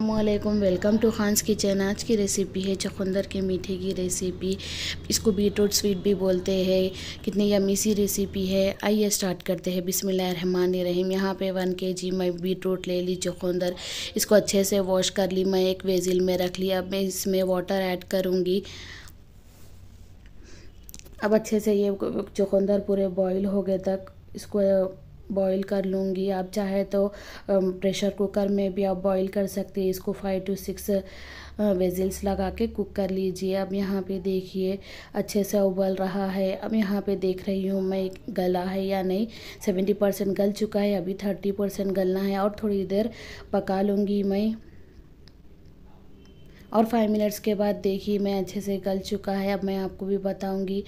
अल्लाम welcome to Khans kitchen आज की रेसिपी है चकुंदर के मीठे की रेसिपी इसको बीट रूट स्वीट भी बोलते हैं कितनी यमी सी रेसिपी है आइए स्टार्ट करते हैं रहीम यहाँ पे वन के जी मैं बीटरूट ले ली चुकंदर इसको अच्छे से वॉश कर ली मैं एक वेजिल में रख ली अब मैं इसमें वाटर ऐड करूँगी अब अच्छे से ये चुकंदर पूरे बॉयल हो गए तक इसको बॉईल कर लूँगी आप चाहे तो प्रेशर कुकर में भी आप बॉईल कर सकते हैं इसको फाइव टू सिक्स वेजिल्स लगा के कुक कर लीजिए अब यहाँ पे देखिए अच्छे से उबल रहा है अब यहाँ पे देख रही हूँ मैं गला है या नहीं सेवेंटी परसेंट गल चुका है अभी थर्टी परसेंट गलना है और थोड़ी देर पका लूँगी मैं और फाइव मिनट्स के बाद देखिए मैं अच्छे से गल चुका है अब मैं आपको भी बताऊंगी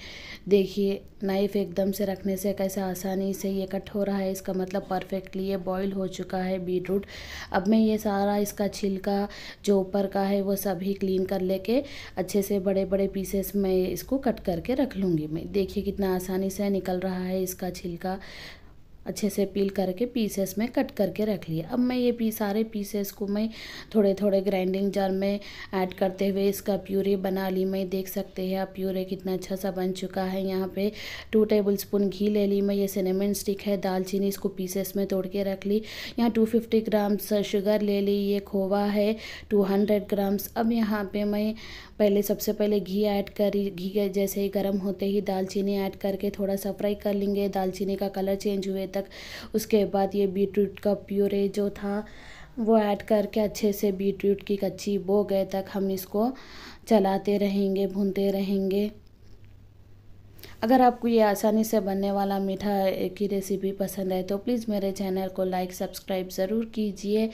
देखिए नाइफ़ एकदम से रखने से कैसे आसानी से ये कट हो रहा है इसका मतलब परफेक्टली ये बॉईल हो चुका है बीट रूट अब मैं ये सारा इसका छिलका जो ऊपर का है वो सभी क्लीन कर लेके अच्छे से बड़े बड़े पीसेस में इसको कट करके रख लूँगी मैं देखिए कितना आसानी से निकल रहा है इसका छिलका अच्छे से पील करके पीसेस में कट करके रख लिया अब मैं ये पी सारे पीसेस को मैं थोड़े थोड़े ग्राइंडिंग जार में ऐड करते हुए इसका प्यूरे बना ली मैं देख सकते हैं आप प्यूरे कितना अच्छा सा बन चुका है यहाँ पे टू टेबल स्पून घी ले ली मैं ये सिनेमन स्टिक है दालचीनी इसको पीसेस में तोड़ के रख ली यहाँ टू फिफ्टी ग्राम्स शुगर ले ली ये खोवा है टू हंड्रेड ग्राम्स अब यहाँ पर मैं पहले सबसे पहले घी ऐड करी घी जैसे ही गर्म होते ही दालचीनी ऐड करके थोड़ा सा फ्राई कर लेंगे दालचीनी का कलर चेंज हुए तक उसके बाद ये बीट रूट का प्योरे जो था वो ऐड करके अच्छे से बीट रूट की कच्ची बो गए तक हम इसको चलाते रहेंगे भूनते रहेंगे अगर आपको ये आसानी से बनने वाला मीठा की रेसिपी पसंद है तो प्लीज़ मेरे चैनल को लाइक सब्सक्राइब ज़रूर कीजिए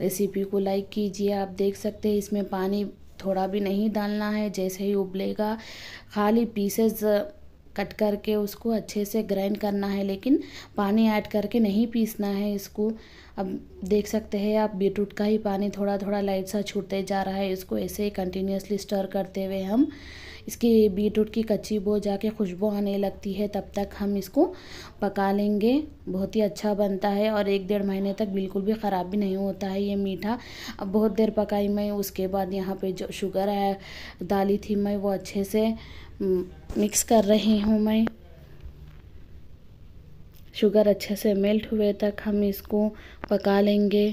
रेसिपी को लाइक कीजिए आप देख सकते हैं इसमें पानी थोड़ा भी नहीं डालना है जैसे ही उबलेगा खाली पीसेस कट करके उसको अच्छे से ग्राइंड करना है लेकिन पानी ऐड करके नहीं पीसना है इसको अब देख सकते हैं आप बीटरूट का ही पानी थोड़ा थोड़ा लाइट सा छूटते जा रहा है इसको ऐसे ही कंटिन्यूसली स्टर करते हुए हम इसकी बीटरूट की कच्ची बो जाके खुशबू आने लगती है तब तक हम इसको पका लेंगे बहुत ही अच्छा बनता है और एक डेढ़ महीने तक बिल्कुल भी ख़राब भी नहीं होता है ये मीठा अब बहुत देर पकाई मैं उसके बाद यहाँ पे जो शुगर है डाली थी मैं वो अच्छे से मिक्स कर रही हूँ मैं शुगर अच्छे से मेल्ट हुए तक हम इसको पका लेंगे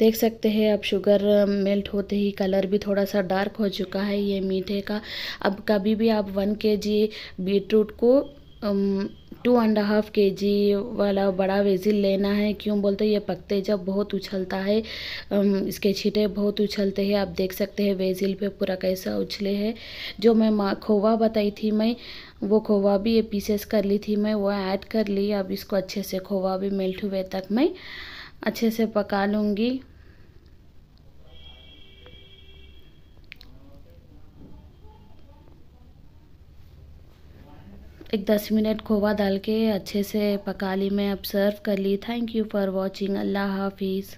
देख सकते हैं अब शुगर मेल्ट um, होते ही कलर भी थोड़ा सा डार्क हो चुका है ये मीठे का अब कभी भी आप वन के जी बीटरूट को two and half K G वाला बड़ा वेजिल लेना है क्यों बोलते हैं ये पकते जब बहुत उछलता है um, इसके छीटे बहुत उछलते हैं आप देख सकते हैं वेजिल पे पूरा कैसा उछले है जो मैं माँ खोवा बताई थी मैं वो खोवा भी ये पीसेस कर ली थी मैं वो ऐड कर ली अब इसको अच्छे से खोवा भी मेल्ट हुए तक मैं अच्छे से पका लूँगी एक दस मिनट खोवा डाल के अच्छे से पका ली मैं अब सर्व कर ली थैंक यू फॉर वॉचिंग अल्लाह हाफिज़